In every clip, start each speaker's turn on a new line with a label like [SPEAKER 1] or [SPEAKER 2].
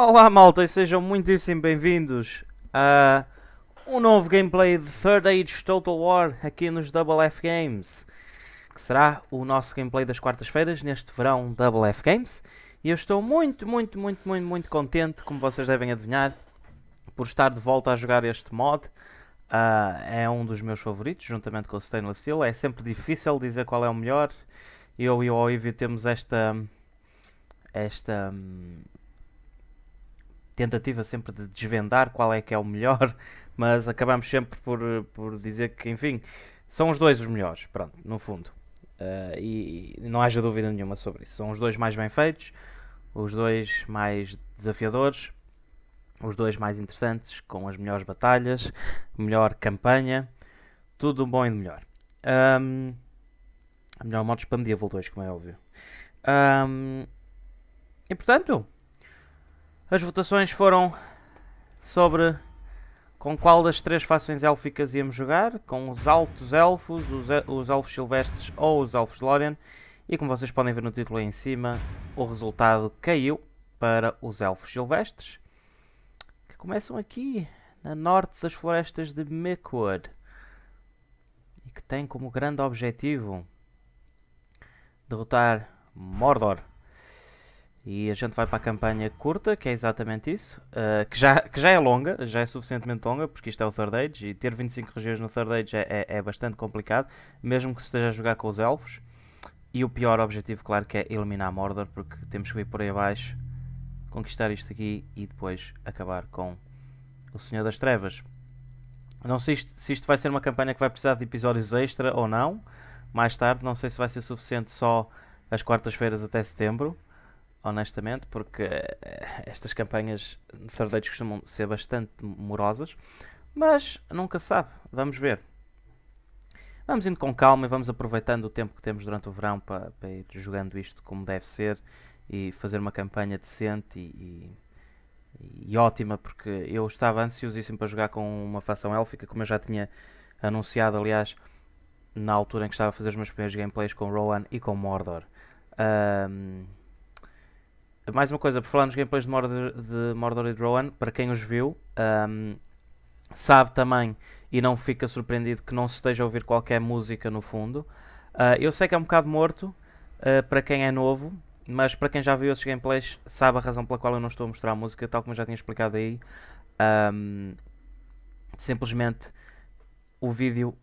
[SPEAKER 1] Olá malta e sejam muitíssimo bem-vindos a um novo gameplay de Third Age Total War aqui nos Double F Games que será o nosso gameplay das quartas-feiras neste verão Double F Games e eu estou muito, muito, muito, muito, muito contente como vocês devem adivinhar por estar de volta a jogar este mod uh, é um dos meus favoritos juntamente com o Stainless Steel é sempre difícil dizer qual é o melhor eu e o Oivio temos esta esta hum, tentativa sempre de desvendar qual é que é o melhor, mas acabamos sempre por, por dizer que, enfim, são os dois os melhores, pronto, no fundo. Uh, e, e, não haja dúvida nenhuma sobre isso. São os dois mais bem feitos, os dois mais desafiadores, os dois mais interessantes, com as melhores batalhas, melhor campanha, tudo bom e melhor. Um, melhor modos para Medieval 2, como é óbvio. Um, e portanto, as votações foram sobre com qual das três fações élficas íamos jogar, com os altos elfos, os, elfos silvestres ou os elfos lórien, e como vocês podem ver no título aí em cima, o resultado caiu para os elfos silvestres, que começam aqui, na norte das florestas de Mickwood, e que têm como grande objetivo derrotar Mordor. E a gente vai para a campanha curta, que é exatamente isso, uh, que, já, que já é longa, já é suficientemente longa, porque isto é o Third Age, e ter 25 regiões no Third Age é, é, é bastante complicado, mesmo que se esteja a jogar com os elfos. E o pior objetivo, claro, que é eliminar Mordor, porque temos que ir por aí abaixo, conquistar isto aqui e depois acabar com o Senhor das Trevas. Não sei se isto, se isto vai ser uma campanha que vai precisar de episódios extra ou não, mais tarde, não sei se vai ser suficiente só as quartas-feiras até setembro honestamente, porque eh, estas campanhas de sardeiros costumam ser bastante morosas, mas nunca sabe, vamos ver. Vamos indo com calma e vamos aproveitando o tempo que temos durante o verão para, para ir jogando isto como deve ser e fazer uma campanha decente e, e, e ótima, porque eu estava ansiosíssimo para jogar com uma facção élfica, como eu já tinha anunciado, aliás, na altura em que estava a fazer os meus primeiros gameplays com Rowan e com Mordor. Um, mais uma coisa, por falar nos gameplays de Mordor, de Mordor e Rowan, para quem os viu, um, sabe também e não fica surpreendido que não se esteja a ouvir qualquer música no fundo. Uh, eu sei que é um bocado morto uh, para quem é novo, mas para quem já viu esses gameplays sabe a razão pela qual eu não estou a mostrar a música, tal como eu já tinha explicado aí. Um, simplesmente o vídeo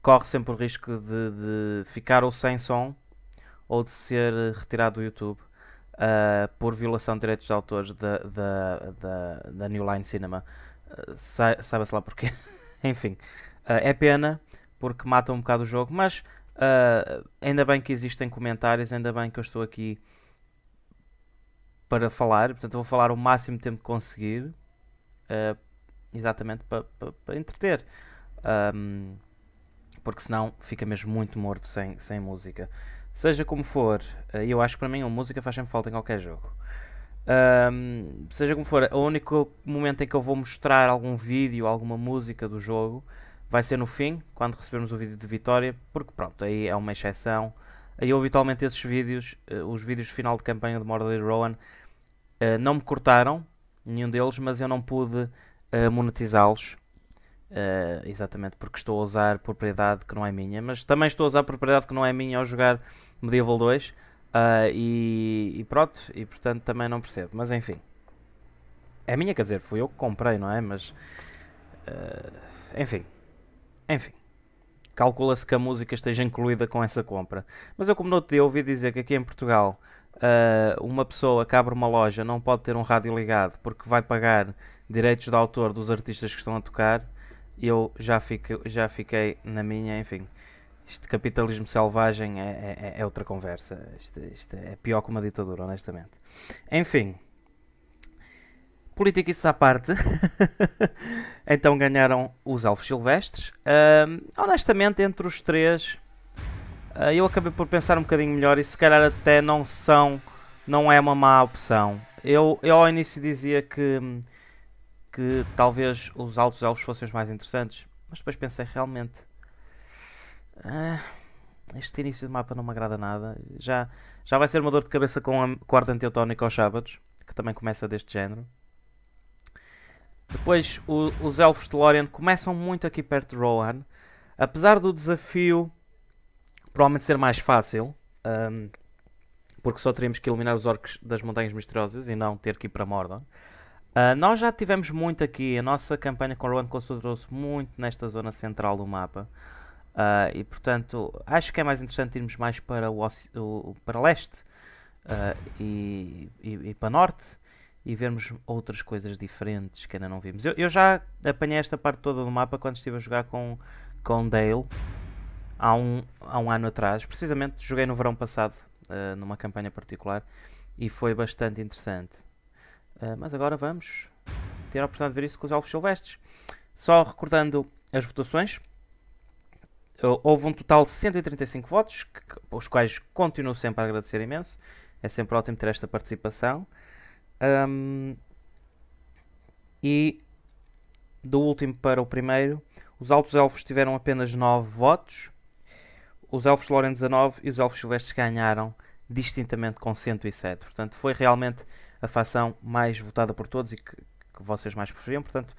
[SPEAKER 1] corre sempre o risco de, de ficar ou sem som ou de ser retirado do YouTube uh, por violação de direitos de autores da, da, New Line Cinema. Uh, sa Saiba-se lá porquê. Enfim, ah, é pena porque mata um bocado o jogo, mas ainda bem que existem comentários, ainda bem que eu estou aqui para falar, portanto vou falar o máximo tempo que conseguir, uh, exatamente para pa, pa entreter, um, porque senão fica mesmo muito morto sem, sem música. Seja como for, eh, eu acho que para mim a música faz sempre falta em qualquer jogo. Um, seja como for, o único momento em que eu vou mostrar algum vídeo, alguma música do jogo, vai ser no fim, quando recebermos o vídeo de vitória, porque pronto, aí é uma exceção. Aí eu habitualmente esses vídeos, eh, os vídeos de final de campanha de Mordor Rowan, eh, não me cortaram, nenhum deles, mas eu não pude monetizá-los Uh, exatamente, porque estou a usar propriedade que não é minha, mas também estou a usar propriedade que não é minha ao jogar Medieval 2 uh, eh, e, e, pronto, e portanto também não percebo, mas enfim. É minha, quer dizer, fui eu que comprei, não é? Mas. Uh, enfim. Enfim. Calcula-se que a música esteja incluída com essa compra. Mas eu, como no outro dia, ouvi dizer que aqui em Portugal uma pessoa que abre uma loja não pode ter um rádio ligado porque vai pagar direitos de autor dos artistas que estão a tocar eu já, fico, já fiquei na minha, enfim. Este capitalismo selvagem é, é, é, é outra conversa. Isto, isto, é pior que uma ditadura, honestamente. Enfim. Política isso à parte. então ganharam os Elfos Silvestres. Um, honestamente, entre os três, ah, eu acabei por pensar um bocadinho melhor e se calhar até não são. Não é uma má opção. Eu, eu ao início dizia que hum, que talvez os altos elfos fossem os mais interessantes, mas depois pensei realmente. Ah, este início de mapa não me agrada nada. Já, já vai ser uma dor de cabeça com a quarta anteutónica aos sábados, que também começa deste género. Depois o, os elfos de Lorien começam muito aqui perto de Rohan. Apesar do desafio provavelmente ser mais fácil, um, porque só teríamos que eliminar os orcs das Montanhas Misteriosas e não ter que ir para Mordor. Uh, nós já tivemos muito aqui, a nossa campanha com Rowan concentrou-se muito nesta zona central do mapa. Uh, e portanto, acho que é mais interessante irmos mais para o, o para leste uh, e, e, e, para norte e vermos outras coisas diferentes que ainda não vimos. Eu, eu, já apanhei esta parte toda do mapa quando estive a jogar com, com Dale há um, há um ano atrás. Precisamente joguei no verão passado, numa campanha particular, e foi bastante interessante. Ah, mas agora vamos ter a oportunidade de ver isso com os elfos silvestres. Só recordando as votações, houve um total de 135 votos, que, os quais continuo sempre a agradecer imenso. É sempre ótimo ter esta participação. Um, e do último para o primeiro, os Altos Elfos tiveram apenas 9 votos, os Elfos Loren 19 e os Elfos Silvestres ganharam distintamente com 107. Portanto, foi realmente a facção mais votada por todos e que, que vocês mais preferiam. Portanto,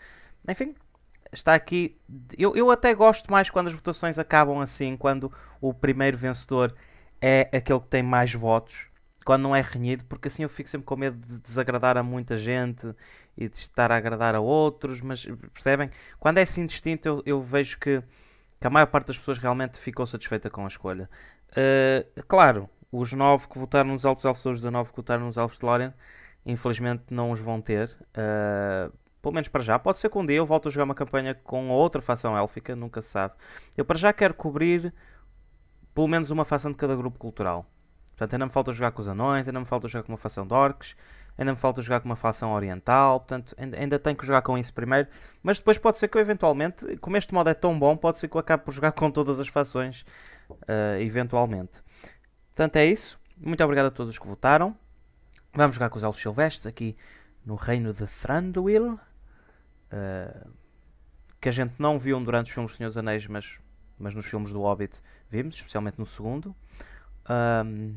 [SPEAKER 1] enfim, está aqui. Eu, eu até gosto mais quando as votações acabam assim, quando o primeiro vencedor é aquele que tem mais votos, quando não é renhido, porque assim eu fico sempre com medo de desagradar a muita gente e de estar a agradar a outros, mas percebem? Quando é assim distinto, eu, eu vejo que, que, a maior parte das pessoas realmente ficou satisfeita com a escolha. Uh, claro, os 9 que votaram nos Altos Elfos, os 19 que votaram nos Elfos de Lorien infelizmente não os vão ter. Uh, pelo menos para já. Pode ser que um dia eu volte a jogar uma campanha com outra fação élfica, nunca se sabe. Eu para já quero cobrir pelo menos uma fação de cada grupo cultural. Portanto, ainda me falta jogar com os anões, ainda me falta jogar com uma fação de orcs, ainda me falta jogar com uma fação oriental, portanto, ainda, ainda tenho que jogar com isso primeiro. Mas depois pode ser que eu eventualmente, como este modo é tão bom, pode ser que eu acabe por jogar com todas as fações, uh, ah, eventualmente. Portanto, é isso. Muito obrigado a todos que votaram. Vamos jogar com os Elfos Silvestres aqui no reino de Thranduil. Uh, que a gente não viu durante os filmes do Senhor dos Anéis, mas, mas nos filmes do Hobbit vimos, especialmente no segundo. Um,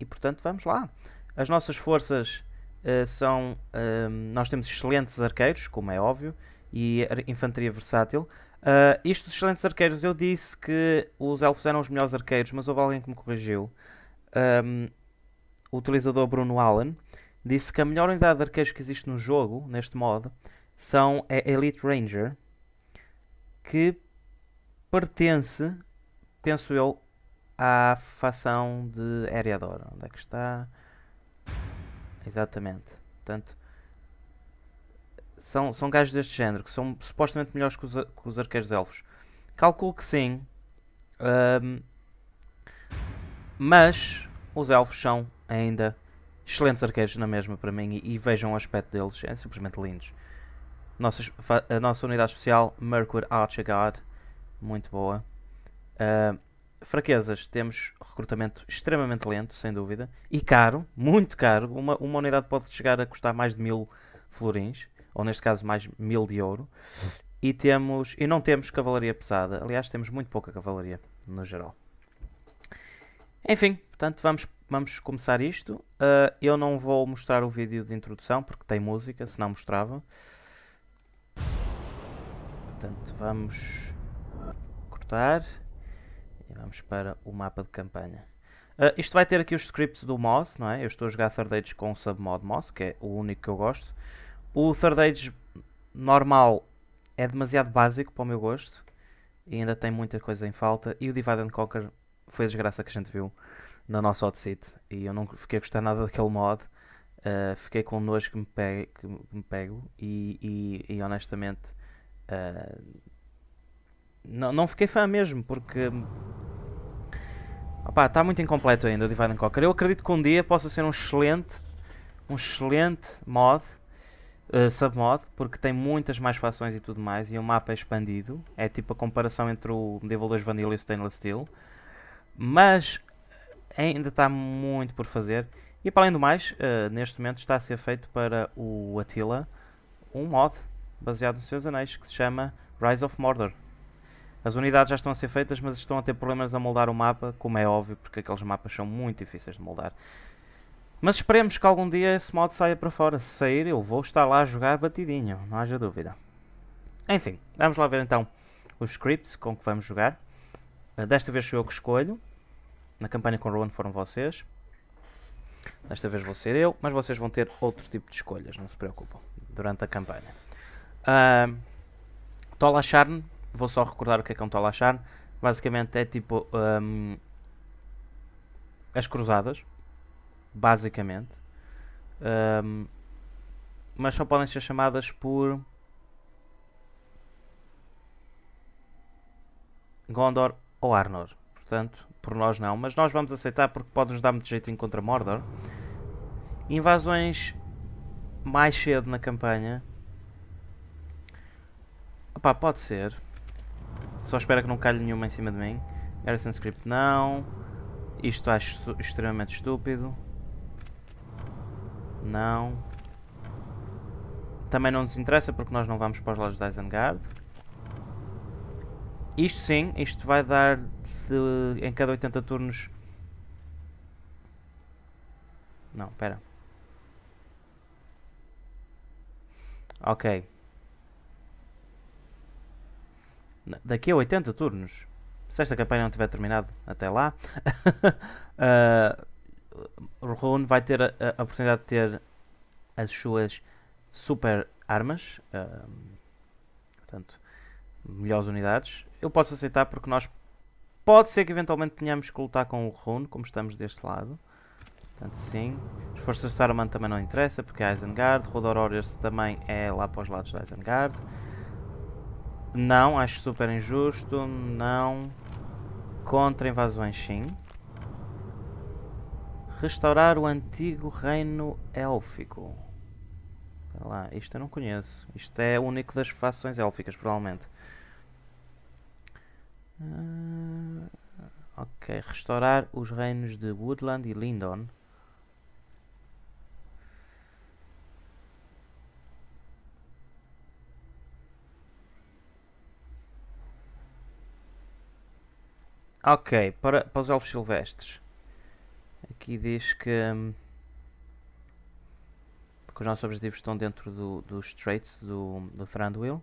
[SPEAKER 1] e portanto, vamos lá. As nossas forças uh, são. Uh, nós temos excelentes arqueiros, como é óbvio, e infantaria versátil. Uh, isto dos excelentes arqueiros, eu disse que os elfos eram os melhores arqueiros, mas houve alguém que me corrigiu. Um, o utilizador Bruno Allen disse que a melhor unidade de arqueiros que existe no jogo, neste modo, são a Elite Ranger, que pertence, penso eu, à fação de Eriador. Onde é que está? Exatamente. Portanto, são, são gajos deste género, que são supostamente melhores que os, que os arqueiros elfos. Calculo que sim. Um, mas os elfos são ainda excelentes arqueiros na mesma para mim e, e vejam o aspecto deles, é simplesmente lindos. a nossa unidade especial, Mercury Archer Guard, muito boa. Uh, fraquezas, temos recrutamento extremamente lento, sem dúvida, e caro, muito caro. Uma, uma unidade pode chegar a custar mais de mil florins, ou neste caso mais mil de ouro. E, temos, e não temos cavalaria pesada, aliás, temos muito pouca cavalaria no geral. Enfim, portanto, vamos vamos começar isto. Uh, eu não vou mostrar o vídeo de introdução porque tem música, se não mostrava. Portanto, vamos cortar e vamos para o mapa de campanha. Uh, isto vai ter aqui os scripts do Moss, não é? Eu estou a jogar Third Age com o submod Moss, que é o único que eu gosto. O Third Age normal é demasiado básico para o meu gosto e ainda tem muita coisa em falta. E o Divide and Conquer foi a desgraça que a gente viu na nossa Odyssey e eu não fiquei a gostar nada daquele mod. Uh, fiquei com nojo que me, pe que me pego e, e, e honestamente uh, não, não fiquei fã mesmo porque está muito incompleto ainda o Divide and Conquer. Eu acredito que um dia possa ser um excelente, um excelente mod, uh, submod, porque tem muitas mais fações e tudo mais e o mapa é expandido. É tipo a comparação entre o Medieval 2 Vanilla e o Stainless Steel mas eh, ainda está muito por fazer. E para além do mais, uh, neste momento está a ser feito para o Attila um mod baseado nos seus anéis que se chama Rise of Mordor. As unidades já estão a ser feitas, mas estão a ter problemas a moldar o mapa, como é óbvio, porque aqueles mapas são muito difíceis de moldar. Mas esperemos que algum dia esse mod saia para fora. Se sair, eu vou estar lá a jogar batidinho, não haja dúvida. Enfim, vamos lá ver então os scripts com que vamos jogar. Desta vez sou eu que escolho. Na campanha com Rowan foram vocês. Desta vez vou ser eu, mas vocês vão ter outro tipo de escolhas, não se preocupam, durante a campanha. Uh, Tola Charn, vou só recordar o que é que é um Tola Charn. Basicamente é tipo um, as cruzadas, basicamente. Um, mas só podem ser chamadas por Gondor ou Arnor. Portanto, por nós não, mas nós vamos aceitar porque pode-nos dar muito jeito em contra Mordor. Invasões mais cedo na campanha. Opá, pode ser. Só espero que não calhe nenhuma em cima de mim. Garrison Script não. Isto acho extremamente estúpido. Não. Também não nos interessa porque nós não vamos para os lados de Isengard. Isto sim, isto vai dar de, em cada 80 turnos. Não, espera. Ok. Daqui a 80 turnos, se esta campanha não tiver terminado até lá, uh, vai ter a, a, oportunidade de ter as suas super armas, uh, portanto, melhores unidades, eu posso aceitar porque nós pode ser que eventualmente tenhamos que lutar com o Rune, como estamos deste lado. Portanto, sim. As forças de Saruman também não interessa, porque é Isengard. Rodor Warriors também é lá para os lados da Isengard. Não, acho super injusto. Não. Contra invasões, sim. Restaurar o antigo reino élfico. Espera lá, isto eu não conheço. Isto é único das facções élficas, provavelmente. Uh, ok, restaurar os reinos de Woodland e Lindon. Ok, para, para os elfos silvestres. Aqui diz que, hum, que os nossos objetivos estão dentro do, dos Straits do, do Thranduil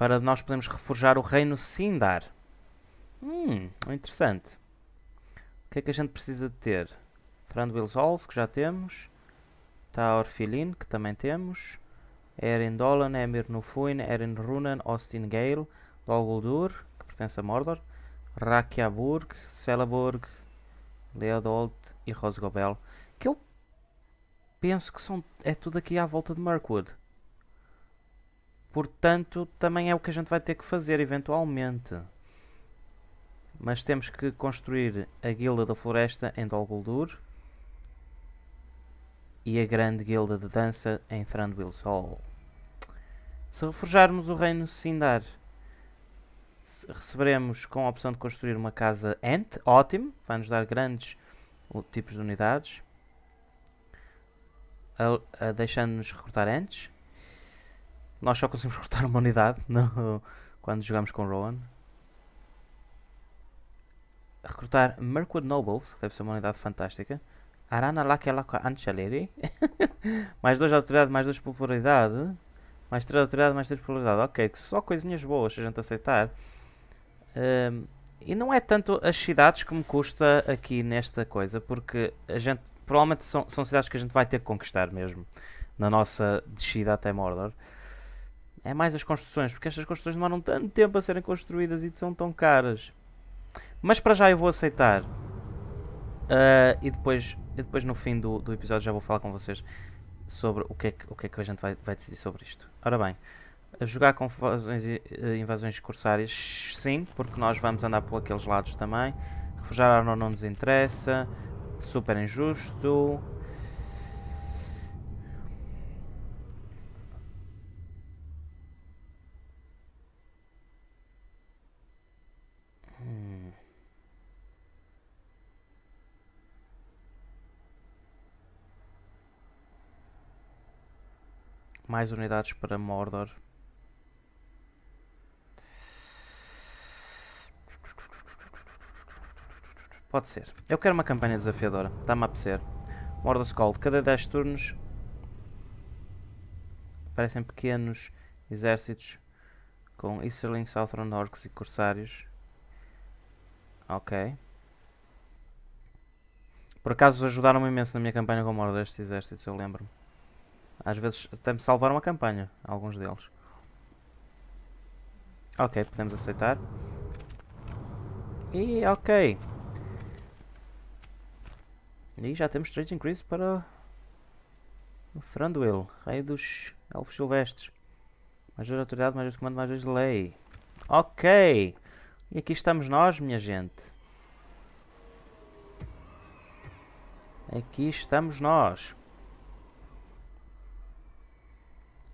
[SPEAKER 1] para nós podermos reforjar o reino Sindar. Hum, interessante. O que é que a gente precisa de ter? Thranduil Halls, que já temos. Taor Filin, que também temos. Eren Dolan, Emir Nufuin, Eren Runan, Austin Gale, Dol Guldur, que pertence a Mordor. Rakiaburg, Selaburg, Leodold e Rosgobel. Que eu penso que são, é tudo aqui à volta de Mirkwood. Portanto, também é o que a gente vai ter que fazer eventualmente. Mas temos que construir a Guilda da Floresta em Dol Guldur e a Grande Guilda de Dança em Thranduil Sol. Se reforjarmos o Reino Sindar, receberemos com a opção de construir uma casa Ent, ótimo, vai-nos dar grandes tipos de unidades, deixando-nos recrutar Ents nós só conseguimos cortar uma unidade no, quando jogamos com Rowan. Recrutar Mirkwood Nobles, que deve ser uma unidade fantástica. Arana Lakelaka Anchaleri. mais 2 autoridade, mais 2 popularidade. Mais 3 autoridade, mais 3 popularidade. Ok, só coisinhas boas se a gente aceitar. Um, e não é tanto as cidades que me custa aqui nesta coisa, porque a gente provavelmente são, são cidades que a gente vai ter que conquistar mesmo na nossa descida até Mordor é mais as construções, porque estas construções demoram tanto tempo a serem construídas e são tão caras. Mas para já eu vou aceitar. Uh, e, depois, e depois no fim do, do episódio já vou falar com vocês sobre o que é que, o que, é que a gente vai, vai decidir sobre isto. Ora bem, jogar com invasões, eh, invasões corsárias, sim, porque nós vamos andar por aqueles lados também. Refugiar não, não nos interessa, super injusto. Mais unidades para Mordor. Pode ser. Eu quero uma campanha desafiadora. Está-me a apetecer. Mordor Skull. Cada 10 turnos aparecem pequenos exércitos com Easterlings, Southron Orcs e Corsários. Ok. Por acaso ajudaram-me imenso na minha campanha com Mordor estes exércitos, eu lembro-me. Às vezes até me salvaram a campanha, alguns deles. Ok, podemos aceitar. E ok. E já temos Trade Increase para o Thranduil, Rei dos Elfos Silvestres. Mais de autoridade, mais de comando, mais de lei. Ok! E aqui estamos nós, minha gente. Aqui estamos nós.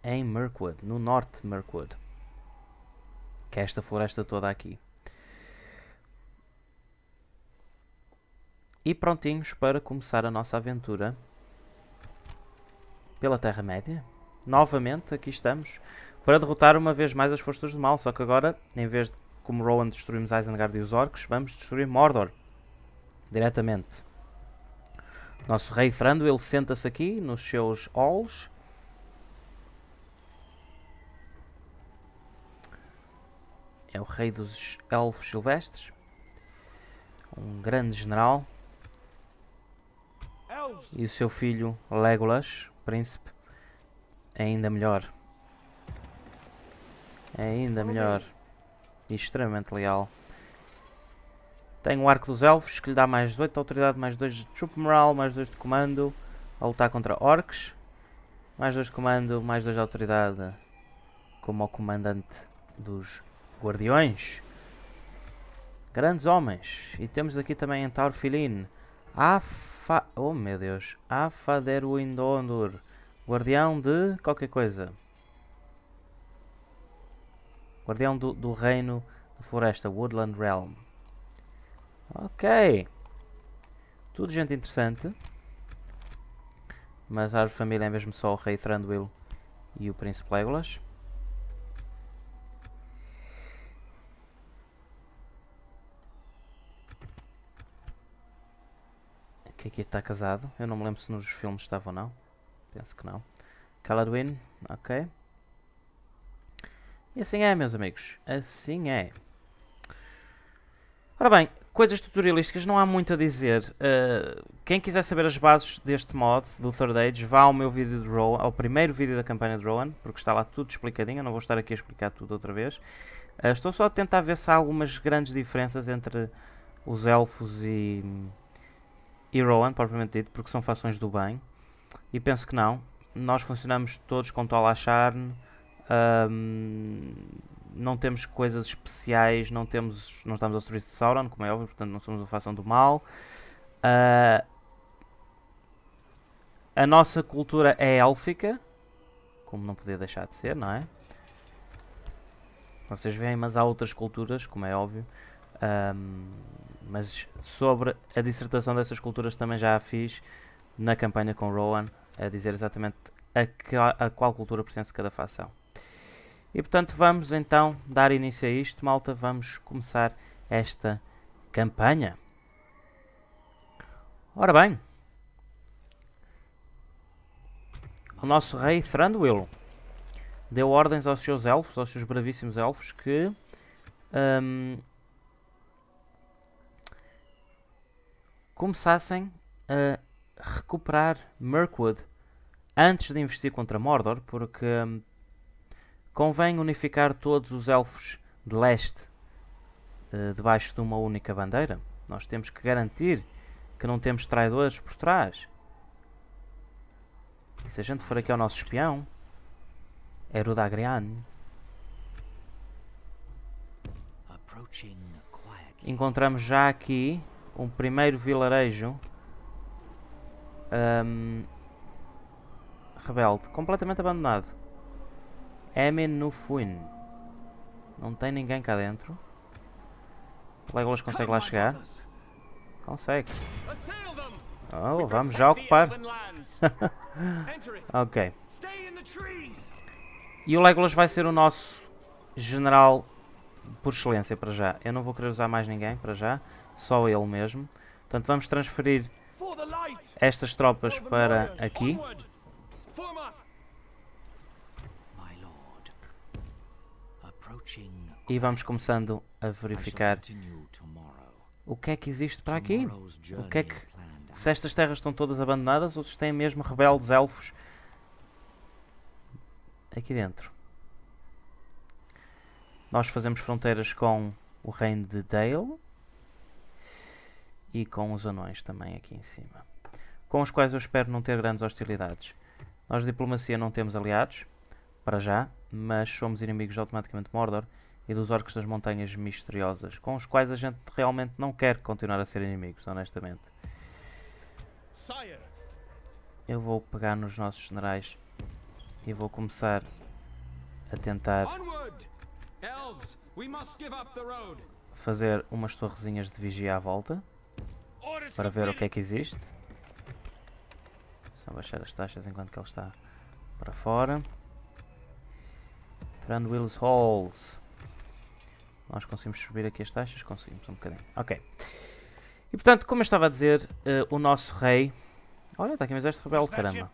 [SPEAKER 1] em Mirkwood, no norte de Mirkwood. Que é esta floresta toda aqui. E prontinhos para começar a nossa aventura pela Terra-média. Novamente, aqui estamos, para derrotar uma vez mais as forças do mal, só que agora, em vez de como Rowan destruímos Isengard e os orcs, vamos destruir Mordor, diretamente. Nosso rei Thranduil senta-se aqui nos seus halls é o rei dos elfos silvestres, um grande general, e o seu filho Legolas, príncipe, é ainda melhor. É ainda melhor e extremamente leal. Tem o Arco dos Elfos, que lhe dá mais 8 de autoridade, mais 2 de troop moral, mais 2 de comando a lutar contra orcs. Mais 2 de comando, mais 2 de autoridade como o comandante dos Guardiões. Grandes homens. E temos aqui também Entaur Filin. Afa... Oh meu Deus. Afaderwindondur. Guardião de qualquer coisa. Guardião do, do Reino da Floresta. Woodland Realm. Ok. Tudo gente interessante. Mas a família é mesmo só o Rei Thranduil e o Príncipe Legolas. que aqui é está casado. Eu não me lembro se nos filmes estava ou não. Penso que não. Caladwin, ok. E assim é, meus amigos. Assim é. Ora bem, coisas tutorialísticas não há muito a dizer. Uh, quem quiser saber as bases deste mod, do Third Age, vá ao meu vídeo de Rowan, ao primeiro vídeo da campanha de Rowan, porque está lá tudo explicadinho, eu não vou estar aqui a explicar tudo outra vez. Uh, estou só a tentar ver se há algumas grandes diferenças entre os elfos e e Rowan, propriamente dito, porque são fações do bem. E penso que não. Nós funcionamos todos com Tola Charne. Um, não temos coisas especiais, não temos não estamos ao serviço de Sauron, como é óbvio, portanto não somos uma fação do mal. Uh, a nossa cultura é élfica, como não podia deixar de ser, não é? Vocês veem, mas há outras culturas, como é óbvio, um, mas sobre a dissertação dessas culturas também já a fiz na campanha com Rowan, a dizer exatamente a, que, a qual cultura pertence cada facção. E portanto vamos então dar início a isto, malta, vamos começar esta campanha. Ora bem, o nosso rei Thranduil deu ordens aos seus elfos, aos seus bravíssimos elfos, que um, começassem a recuperar Mirkwood antes de investir contra Mordor, porque hum, convém unificar todos os elfos de leste eh, debaixo de uma única bandeira. Nós temos que garantir que não temos traidores por trás. E se a gente for aqui ao nosso espião, Erudagrian, é encontramos já aqui um primeiro vilarejo um, rebelde, completamente abandonado. Emin Nufuin. Não tem ninguém cá dentro. Legolas consegue lá chegar. Consegue.
[SPEAKER 2] Oh, vamos já ocupar. ok.
[SPEAKER 1] E o Legolas vai ser o nosso general por excelência para já. Eu não vou querer usar mais ninguém para já só ele mesmo. Portanto, vamos transferir estas tropas para aqui. E vamos começando a verificar o que é que existe para aqui. O que é que. Se estas terras estão todas abandonadas ou se têm mesmo rebeldes elfos aqui dentro. Nós fazemos fronteiras com o reino de Dale e com os anões também aqui em cima, com os quais eu espero não ter grandes hostilidades. Nós de diplomacia não temos aliados, para já, mas somos inimigos automaticamente de Mordor e dos orcos das montanhas misteriosas, com os quais a gente realmente não quer continuar a ser inimigos, honestamente. Eu vou pegar nos nossos generais e vou começar a tentar fazer umas torrezinhas de vigia à volta para ver o que é que existe. Só baixar as taxas enquanto que ele está para fora. Trand Wheels Halls. Nós conseguimos subir aqui as taxas? Conseguimos um bocadinho. Ok. E portanto, como eu estava a dizer, uh, o nosso rei... Olha, está aqui um exército rebelde, caramba.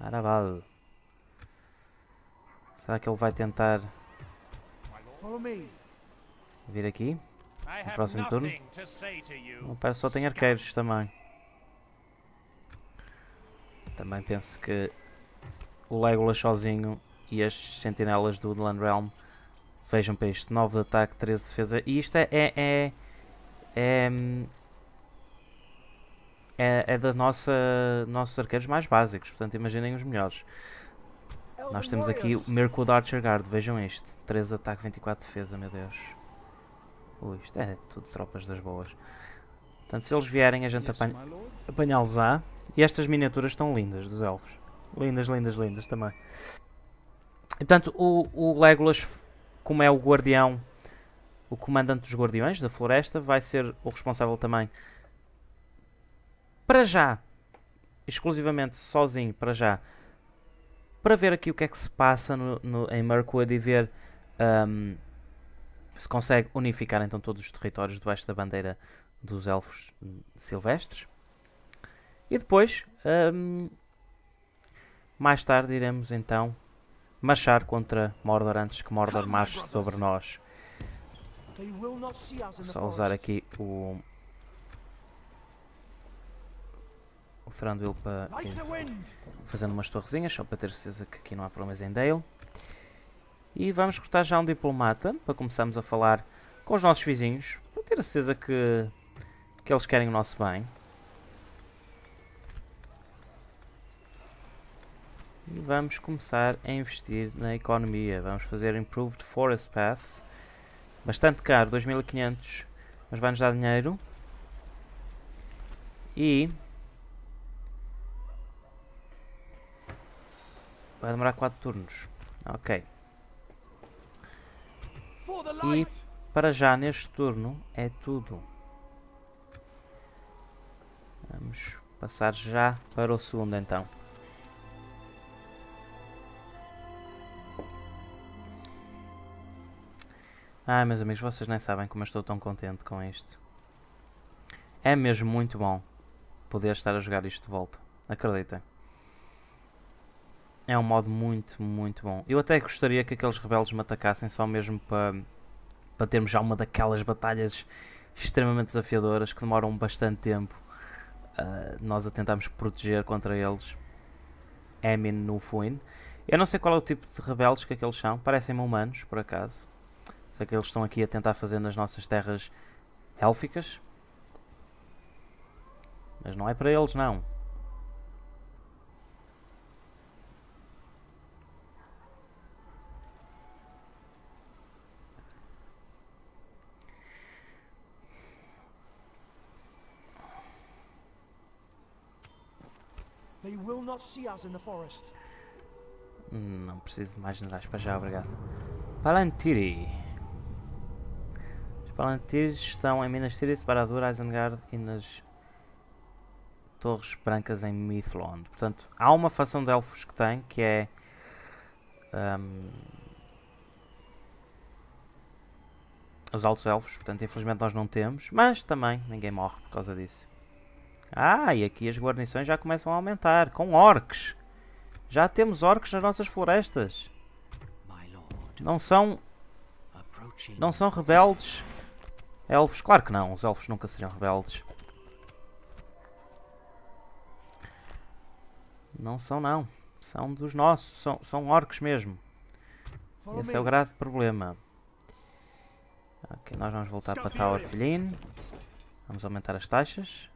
[SPEAKER 1] Arabal. Será que ele vai tentar... Vir aqui? no próximo turno. O Império só tem arqueiros também. Também penso que o Legolas sozinho e as sentinelas do Woodland Realm vejam para isto. 9 de ataque, 13 de defesa. E isto é, é, é, é, é é, da nossa nossos arqueiros mais básicos, portanto imaginem os melhores. Nós temos aqui o Mirkwood Archer Guard, vejam este, 13 ataque, 24 defesa, meu Deus. Ui, isto é tudo tropas das boas. Portanto, se eles vierem, a gente apanha, apanhá-los á E estas miniaturas estão lindas, dos elfos. Lindas, lindas, lindas também. E, portanto, o, o Legolas, como é o guardião, o comandante dos guardiões da floresta, vai ser o responsável também, para já, exclusivamente sozinho, para já, para ver aqui o que é que se passa no, no em Mirkwood e ver... Um, se consegue unificar então todos os territórios debaixo da bandeira dos elfos silvestres. E depois, um, mais tarde, iremos então marchar contra Mordor antes que Mordor marche sobre nós. Só usar aqui o... O Thranduil para... Fazendo umas torrezinhas, só para ter certeza que aqui não há problemas em Dale. E vamos cortar já um diplomata, para começarmos a falar com os nossos vizinhos, para ter a certeza que, que eles querem o nosso bem. E vamos começar a investir na economia. Vamos fazer Improved Forest Paths. Bastante caro, 2500, mas vai-nos dar dinheiro. E... Vai demorar 4 turnos. Ok. E para já neste turno é tudo. Vamos passar já para o segundo então. Ah, meus amigos, vocês nem sabem como eu estou tão contente com isto. É mesmo muito bom poder estar a jogar isto de volta. Acreditem. É um modo muito, muito bom. Eu até gostaria que aqueles rebeldes me atacassem só mesmo para para termos já uma daquelas batalhas extremamente desafiadoras que demoram bastante tempo. Uh, nós a tentarmos proteger contra eles. Emin Nufuin. Eu não sei qual é o tipo de rebeldes que aqueles são. Parecem-me humanos, por acaso. Sei que eles estão aqui a tentar fazer nas nossas terras élficas. Mas não é para eles, não. Hum, não preciso de mais generais para já, obrigado. Palantiri. Os Palantiris estão em Minas Tirith, Baradur, Isengard e nas Torres Brancas em Mithlond. Portanto, há uma facção de elfos que tem, que é... Um, os Altos Elfos, portanto, infelizmente nós não temos, mas também ninguém morre por causa disso. Ah, e aqui as guarnições já começam a aumentar, com orcs. Já temos orcs nas nossas florestas. Não são... Não são rebeldes. Elfos, claro que não, os elfos nunca seriam rebeldes. Não são não, são dos nossos, são, são orcs mesmo. Esse é o grave problema. Ok, nós vamos voltar para Tower Filin. Vamos aumentar as taxas.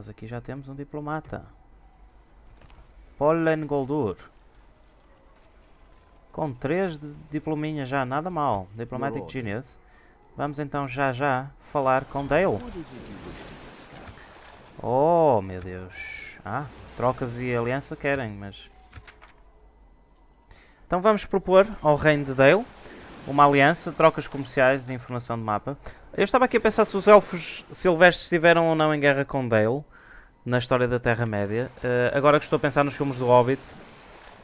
[SPEAKER 1] Nós aqui já temos um diplomata. Pollen Goldur. Com três diplominhas já, nada mal. Diplomatic Genius. Vamos então já já falar com Dale. Oh, meu Deus. Ah, trocas e aliança querem, mas... Então vamos propor ao reino de Dale uma aliança, trocas comerciais e informação de mapa. Eu estava aqui a pensar se os elfos silvestres estiveram ou não em guerra com Dale na história da Terra-média. Uh, agora que estou a pensar nos filmes do Hobbit,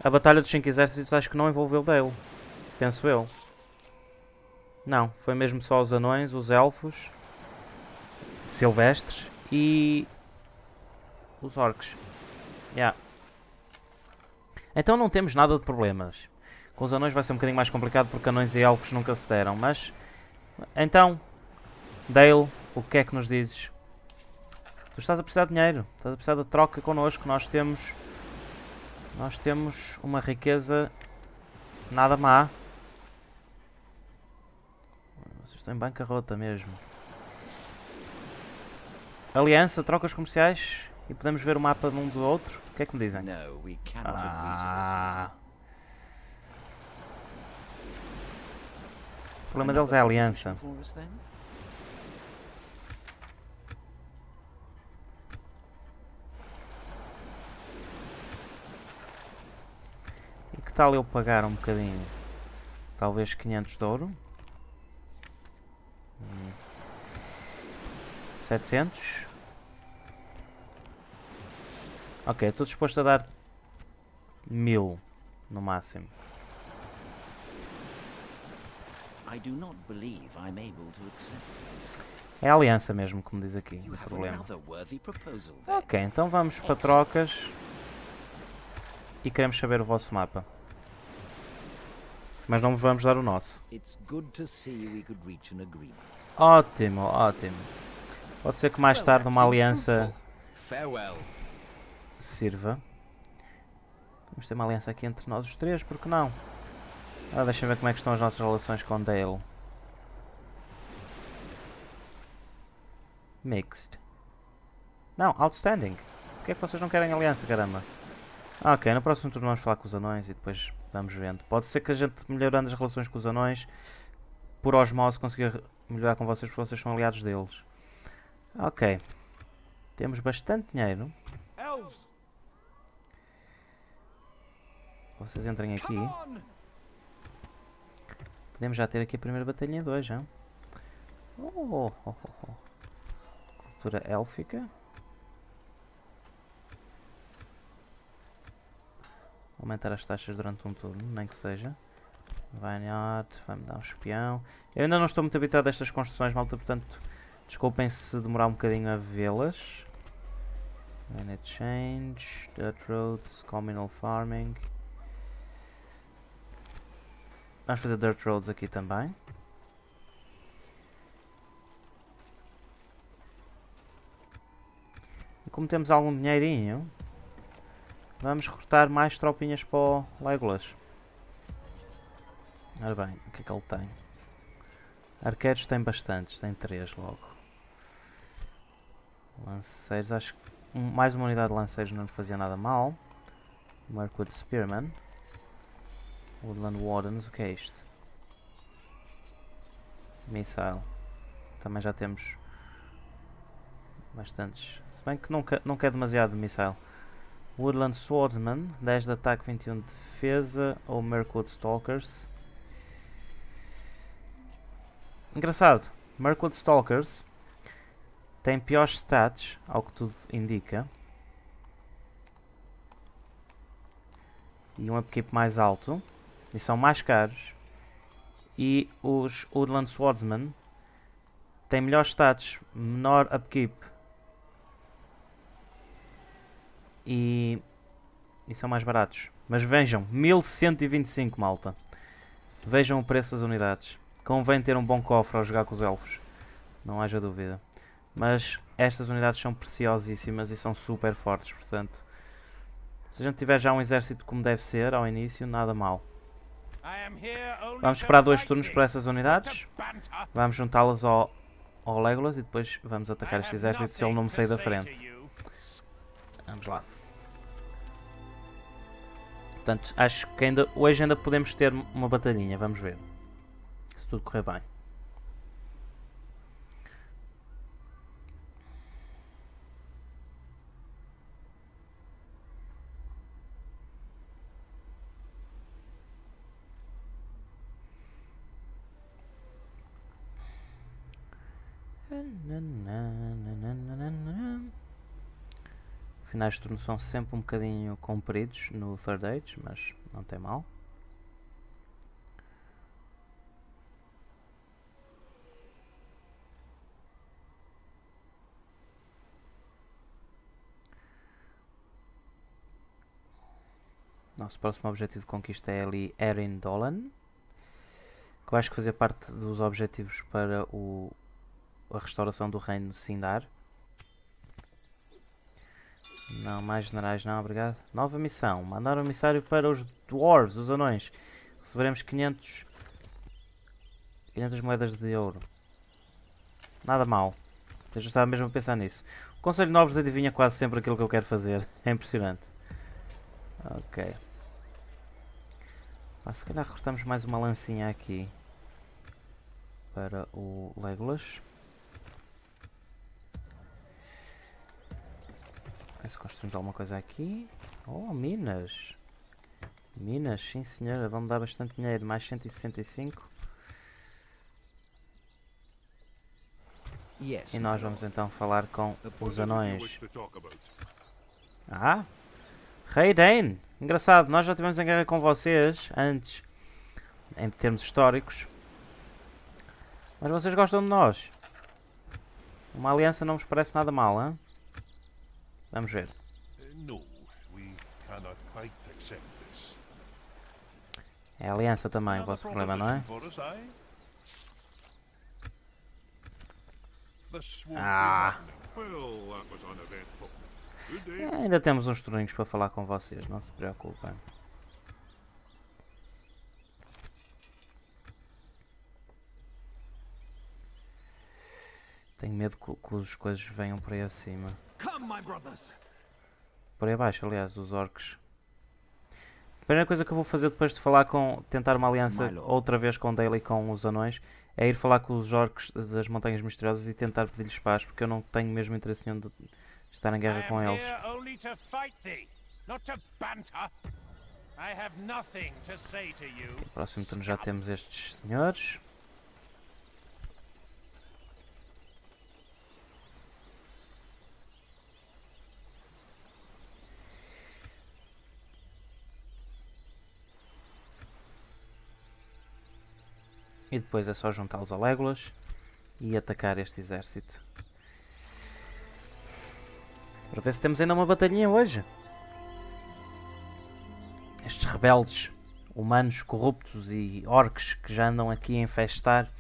[SPEAKER 1] a Batalha dos Cinco Exércitos acho que não envolveu Dale. Penso eu. Não, foi mesmo só os anões, os elfos silvestres e os orcs. Yeah. Então não temos nada de problemas. Com os anões vai ser um bocadinho mais complicado porque anões e elfos nunca se deram, mas... Então, Dale, o que é que nos dizes? Tu estás a precisar de dinheiro, estás a precisar de troca connosco, nós temos... Nós temos uma riqueza nada má. Vocês estão em bancarrota mesmo. Aliança, trocas comerciais e podemos ver o mapa de um do outro. O que é que me dizem? Ah. O problema deles é a aliança. tal eu pagar um bocadinho? Talvez 500 de ouro. 700. Ok, estou disposto a dar 1000 no máximo. É a aliança mesmo, como diz aqui, o problema. Ok, então vamos para trocas. E queremos saber o vosso mapa mas não vamos dar o nosso. Ótimo, ótimo. Pode ser que mais tarde uma aliança sirva. Vamos ter uma aliança aqui entre nós os três, porque não? ah, deixa ver como é que estão as nossas relações com Dale. Mixed. Não, Outstanding. Porquê é que vocês não querem aliança, caramba? Ah, ok, no próximo turno vamos falar com os anões e depois Vamos vendo. Pode ser que a gente, melhorando as relações com os anões, por osmose consiga melhorar com vocês, porque vocês são aliados deles. Ok. Temos bastante dinheiro. Vocês entrem aqui. Podemos já ter aqui a primeira batalhinha de hoje, hein? Oh, oh, oh, oh. Cultura élfica. aumentar as taxas durante um turno, nem que seja. Vineyard, vai-me dar um espião. Eu ainda não estou muito habituado a estas construções, malta, portanto, desculpem se demorar um bocadinho a vê-las. Vineyard Change, Dirt Roads, Communal Farming. Vamos fazer Dirt Roads aqui também. como temos algum dinheirinho, Vamos recrutar mais tropinhas para o Legolas. Ora bem, o que é que ele tem? Arqueiros tem bastantes, tem 3 logo. Lanceiros, acho que mais uma unidade de lanceiros não lhe fazia nada mal. Mirkwood Spearman. Woodland Wardens, o que é isto? Missile. Também já temos bastantes. Se bem que nunca não quer é demasiado de missile. Woodland Swordsman, 10 de ataque, 21 de defesa, ou Mirkwood Stalkers. Engraçado, Mirkwood Stalkers tem piores stats, ao que tudo indica. E um upkeep mais alto. E são mais caros. E os Woodland Swordsman têm melhores stats, menor upkeep E, e são mais baratos. Mas vejam, 1125 malta. Vejam o preço das unidades. Convém ter um bom cofre ao jogar com os elfos. Não haja dúvida. Mas estas unidades são preciosíssimas e são super fortes, portanto... Se a gente tiver já um exército como deve ser ao início, nada mal. Vamos esperar dois turnos para essas unidades. Vamos juntá-las ao, ao Legolas e depois vamos atacar este exército se ele não me sair da frente. Vamos lá. Portanto, acho que ainda, hoje ainda podemos ter uma batalhinha, vamos ver. Se tudo correr bem. finais de turno são sempre um bocadinho compridos no Third Age, mas não tem mal. Nosso próximo objetivo de conquista é ali Erin Dolan, que eu acho que fazer parte dos objetivos para o, a restauração do reino Sindar. Não, mais generais não, obrigado. Nova missão. Mandar um missário para os Dwarves, os anões. Receberemos 500... 500 moedas de ouro. Nada mal. Eu já estava mesmo a pensar nisso. O Conselho Nobres adivinha quase sempre aquilo que eu quero fazer. É impressionante. Ok. Ah, se calhar recortamos mais uma lancinha aqui. Para o Legolas. ver se construímos alguma coisa aqui. Oh, Minas! Minas, sim senhora, vão dar bastante dinheiro. Mais 165. Yes, e nós vamos então falar com os anões. Ah! Rei hey Dane! Engraçado, nós já estivemos em guerra com vocês antes, em termos históricos. Mas vocês gostam de nós. Uma aliança não vos parece nada mal, hein? Vamos ver. É a aliança também o vosso problema, não é? Eh? Ah! É, ainda temos uns turninhos para falar com vocês, não se preocupem. Tenho medo que, que as coisas venham por aí acima. Por aí abaixo, aliás, os orcs. A primeira coisa que eu vou fazer depois de falar com. tentar uma aliança outra vez com Dale e com os anões é ir falar com os orcs das Montanhas Misteriosas e tentar pedir-lhes paz, porque eu não tenho mesmo interesse nenhum de estar em guerra com eles. Próximo turno já temos estes senhores. E depois é só juntá-los a Legolas e atacar este exército. Para ver se temos ainda uma batalhinha hoje. Estes rebeldes humanos corruptos e orques que já andam aqui a infestar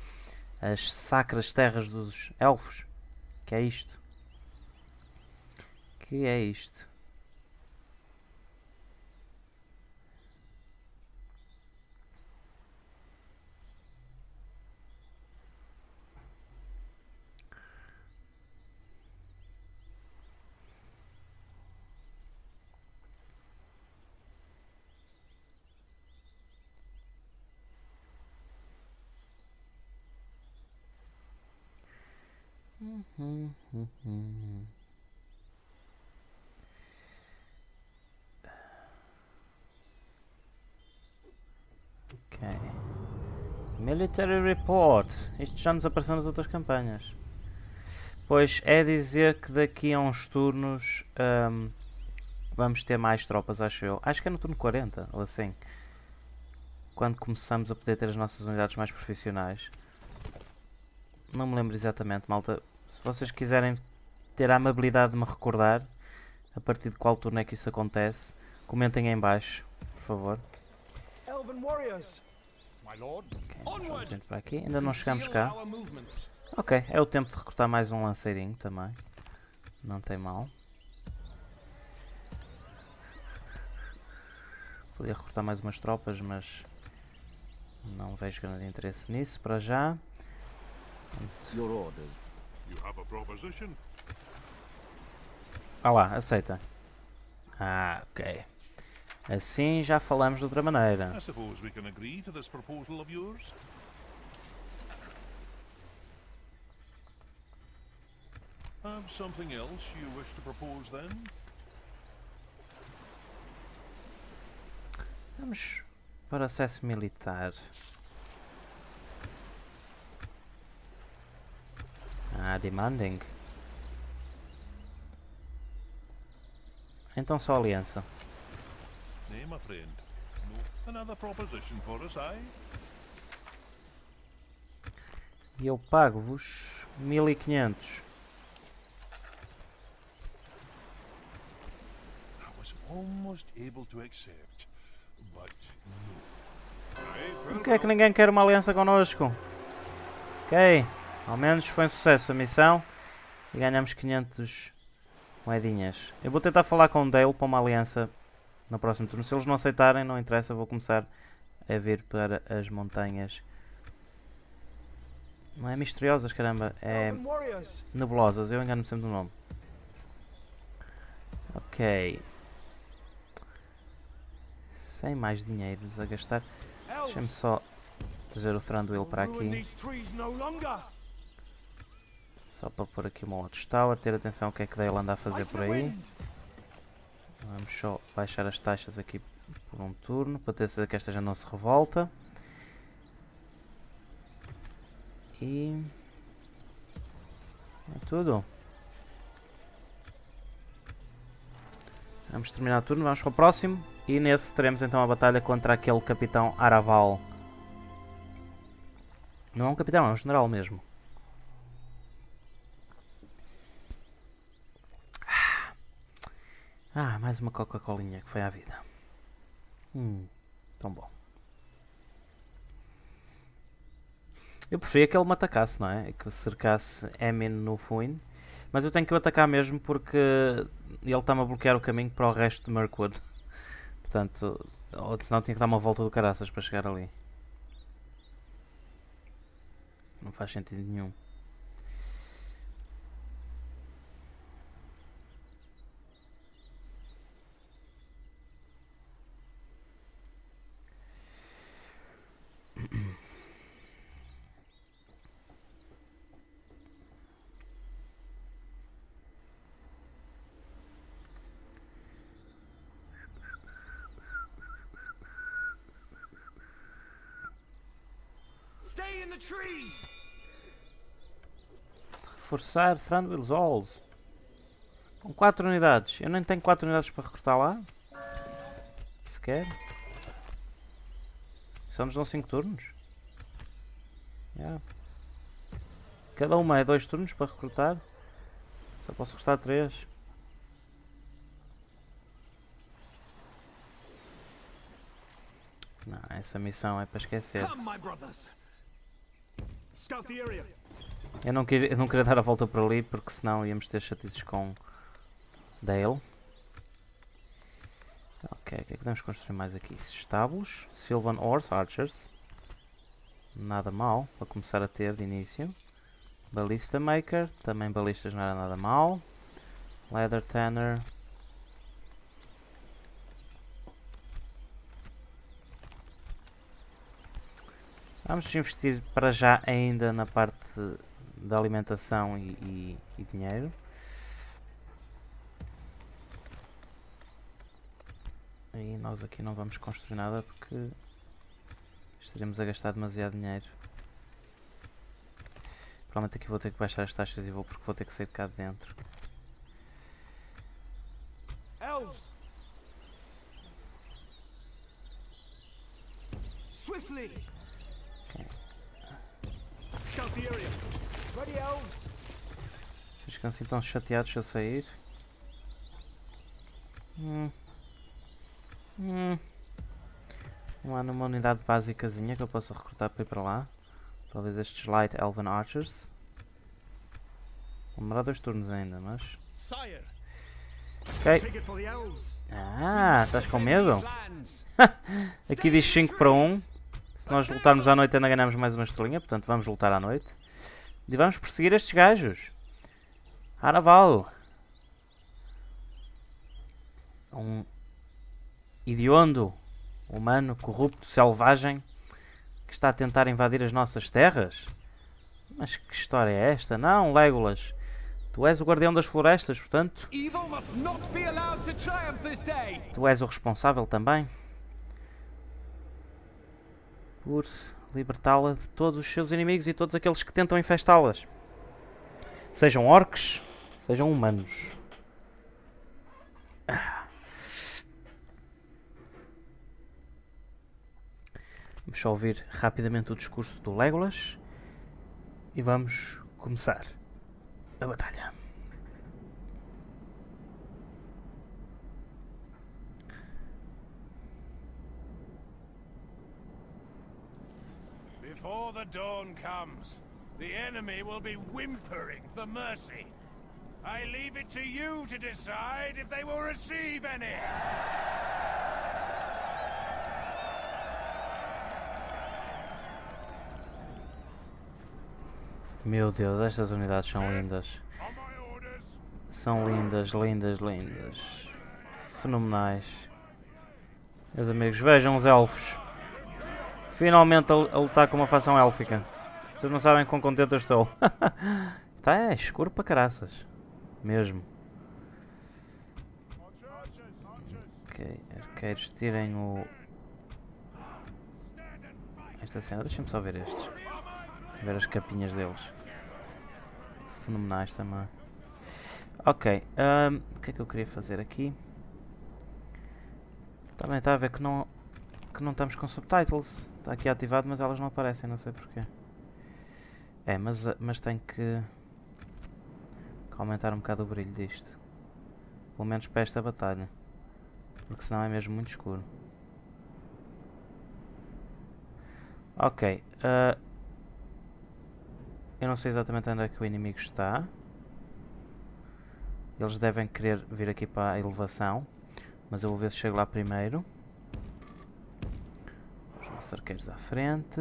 [SPEAKER 1] as sacras terras dos elfos. Que é isto? Que é isto? Ok. Military Report. Isto já nos apareceu nas outras campanhas. Pois é dizer que daqui a uns turnos um, vamos ter mais tropas, acho eu. Acho que é no turno 40 ou assim. Quando começamos a poder ter as nossas unidades mais profissionais. Não me lembro exatamente, malta. Se vocês quiserem ter a amabilidade de me recordar a partir de qual turno é que isso acontece, comentem aí embaixo, por favor. Okay, para aqui. Ainda não chegamos cá. Ok, é o tempo de recrutar mais um lanceirinho também. Não tem mal. Podia recrutar mais umas tropas, mas não vejo grande interesse nisso para já. Vá ah lá, aceita. Ah, ok. Assim já falamos de outra maneira. Have something else you wish to propose then? Vamos para acesso militar. Ah, demanding. Então só aliança. Name a friend. Another proposition for us, eh? E eu pago-vos 1500. I was almost able to accept, but no. Por que é que ninguém quer uma aliança connosco? Ok. Ao menos foi um sucesso a missão. E ganhamos 500 moedinhas. Eu vou tentar falar com o Dale para uma aliança no próximo turno. Se eles não aceitarem, não interessa. Vou começar a vir para as montanhas. Não é misteriosas, caramba. É nebulosas. Eu engano-me sempre do nome. Ok. Sem mais dinheiros a gastar. Deixa-me só trazer o Thranduil para aqui. Só para pôr aqui uma Watch Tower, ter atenção o que é que Dale anda a fazer por aí. Vamos só baixar as taxas aqui por um turno, para ter certeza que esta já não se revolta. E... É tudo. Vamos terminar o turno, vamos para o próximo. E nesse teremos então a batalha contra aquele capitão Araval. Não é um capitão, é um general mesmo. Ah, mais uma Coca-Colinha que foi à vida. Hum, tão bom. Eu preferia que ele me atacasse, não é? Que cercasse Emin no Fuin. Mas eu tenho que o atacar mesmo porque ele está-me a bloquear o caminho para o resto de Mirkwood. Portanto, ou senão tinha que dar uma volta do caraças para chegar ali. Não faz sentido nenhum. reforçar Thranduil Halls. Com 4 unidades. Eu nem tenho 4 unidades para recrutar lá. Sequer. Só nos dão 5 turnos. Yeah. Cada uma é 2 turnos para recrutar. Só posso recrutar 3. Não, essa missão é para esquecer. Come, my brothers. Scout the area. Eu não, queria, eu não queria dar a volta por ali porque senão íamos ter chatices com Dale. Ok, o que é que podemos construir mais aqui? Estábulos, Sylvan Horse Archers. Nada mal para começar a ter de início. Balista Maker, também balistas não era nada mal. Leather Tanner. Vamos investir para já ainda na parte de alimentação e, e, e dinheiro. E nós aqui não vamos construir nada porque estaremos a gastar demasiado dinheiro. Provavelmente aqui vou ter que baixar as taxas e vou porque vou ter que sair de cá de dentro. Elves! Swiftly! Okay. Scout the area! Vocês ficam assim tão chateados a sair? Hum. Hum. Não há numa unidade básicazinha que eu possa recrutar para ir para lá. Talvez estes Light Elven Archers. Vou demorar dois turnos ainda, mas... Ok. Ah, estás com medo? Aqui diz 5 para 1. Um. Se nós lutarmos à noite ainda ganhamos mais uma estrelinha, portanto vamos lutar à noite. E vamos perseguir estes gajos. Arnaval. Um idiondo, humano, corrupto, selvagem, que está a tentar invadir as nossas terras? Mas que história é esta? Não, Legolas. Tu és o guardião das florestas, portanto... Tu és o responsável também? Por libertá-la de todos os seus inimigos e todos aqueles que tentam infestá-las. Sejam orcs, sejam humanos. Vamos só ouvir rapidamente o discurso do Legolas e vamos começar a batalha. Before the dawn comes, the enemy will be whimpering for mercy. I leave it to you to decide if they will receive any. Meu Deus, estas unidades são lindas. São lindas, lindas, lindas. Fenomenais. Meus amigos, vejam os elfos. Finalmente a, lutar com uma facção élfica. Vocês não sabem quão contente eu estou. Está é, escuro para caraças. Mesmo. Ok, arqueiros, tirem o... Esta cena, deixem-me só ver estes. Ver as capinhas deles. Fenomenais também. Ok, um, o que é que eu queria fazer aqui? Também está a ver que não que não estamos com subtitles. Está aqui ativado, mas elas não aparecem, não sei porquê. É, mas, eh, mas tenho que, que aumentar um bocado o brilho disto. Pelo menos para esta batalha. Porque senão é mesmo muito escuro. Ok. Uh, eu não sei exatamente onde é que o inimigo está. Eles devem querer vir aqui para a elevação. Mas eu vou ver se chego lá primeiro arqueiros à frente.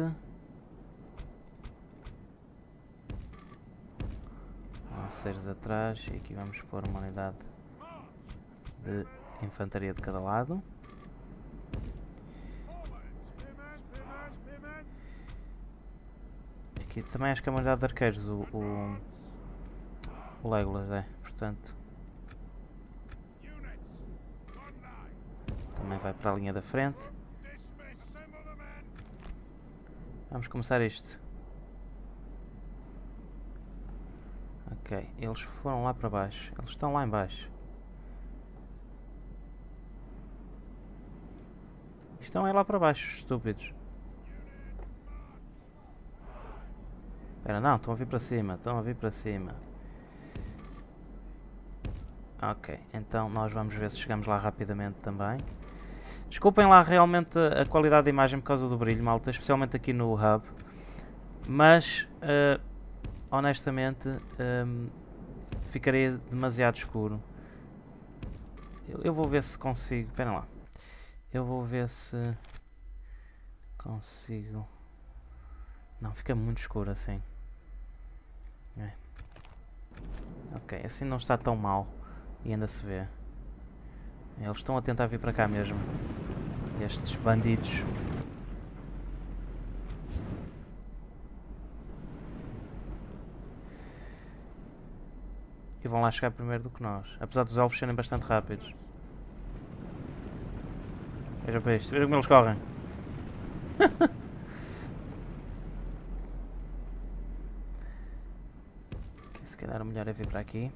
[SPEAKER 1] Lanceiros atrás e aqui vamos pôr uma unidade de infantaria de cada lado. Aqui também acho que é uma unidade de arqueiros o, o, o Legolas é, portanto... Também vai para a linha da frente. Vamos começar este. Ok, eles foram lá para baixo. Eles estão lá em baixo. Estão lá para baixo, estúpidos. Espera, não, estão a vir para cima, estão a vir para cima. Ok, então nós vamos ver se chegamos lá rapidamente também. Desculpem lá realmente a qualidade da imagem por causa do brilho, malta, especialmente aqui no Hub. Mas, uh, honestamente, um, ehm, ficaria demasiado escuro. Eu, eu, vou ver se consigo... Espera lá. Eu vou ver se consigo... Não, fica muito escuro assim. É. Ok, assim não está tão mal e ainda se vê. Eles estão a tentar vir para cá mesmo. Estes bandidos. E vão lá chegar primeiro do que nós. Apesar dos alvos serem bastante rápidos. Veja para isto. Veja como eles correm. Se calhar o melhor é vir para aqui.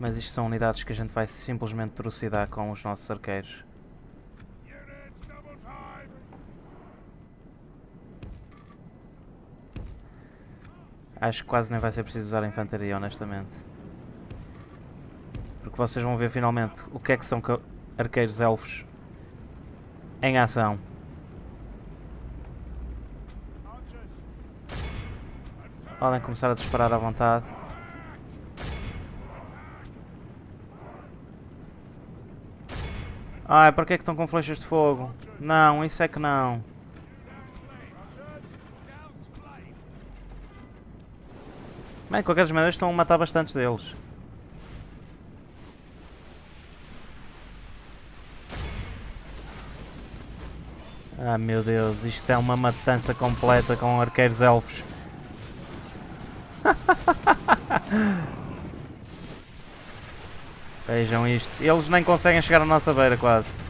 [SPEAKER 1] Mas isto são unidades que a gente vai simplesmente trucidar com os nossos arqueiros. Acho que quase nem vai ser preciso usar a infantaria, honestamente. Porque vocês vão ver finalmente o que é que são arqueiros elfos em ação. Podem começar a disparar à vontade. Ai, para que é que estão com flechas de fogo? Não, isso é que não. Bem, qualquer qualquer maneira estão a matar bastantes deles. Ah meu Deus, isto é uma matança completa com arqueiros elfos. Vejam isto. Eles nem conseguem chegar à nossa beira quase.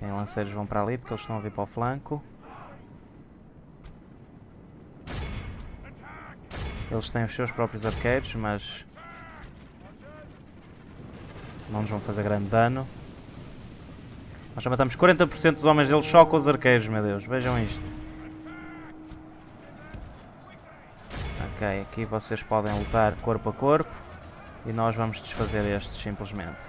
[SPEAKER 1] Quem lanceiros vão para ali porque eles estão a vir para o flanco. Eles têm os seus próprios arqueiros, mas não nos vão fazer grande dano. Nós já matamos 40% dos homens deles só com os arqueiros, meu Deus. Vejam isto. Ok, aqui vocês podem lutar corpo a corpo. E nós vamos desfazer estes, simplesmente.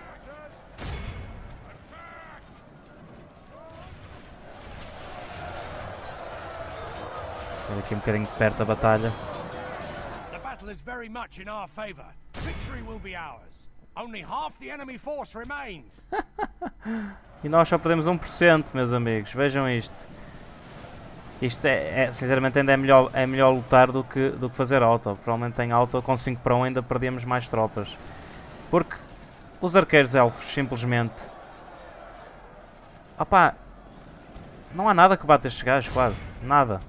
[SPEAKER 1] Vou aqui um bocadinho de perto a batalha. A batalha is muito em nosso favor. A vitória será nossa. Only half the enemy force remains. E nós só perdemos 1%, meus amigos. Vejam isto. Isto é, é, sinceramente ainda é melhor, é melhor lutar do que, do que fazer auto. Provavelmente em auto com 5 para 1 ainda perdemos mais tropas. Porque os arqueiros elfos simplesmente... Opa! não há nada que bate estes gajos quase, nada.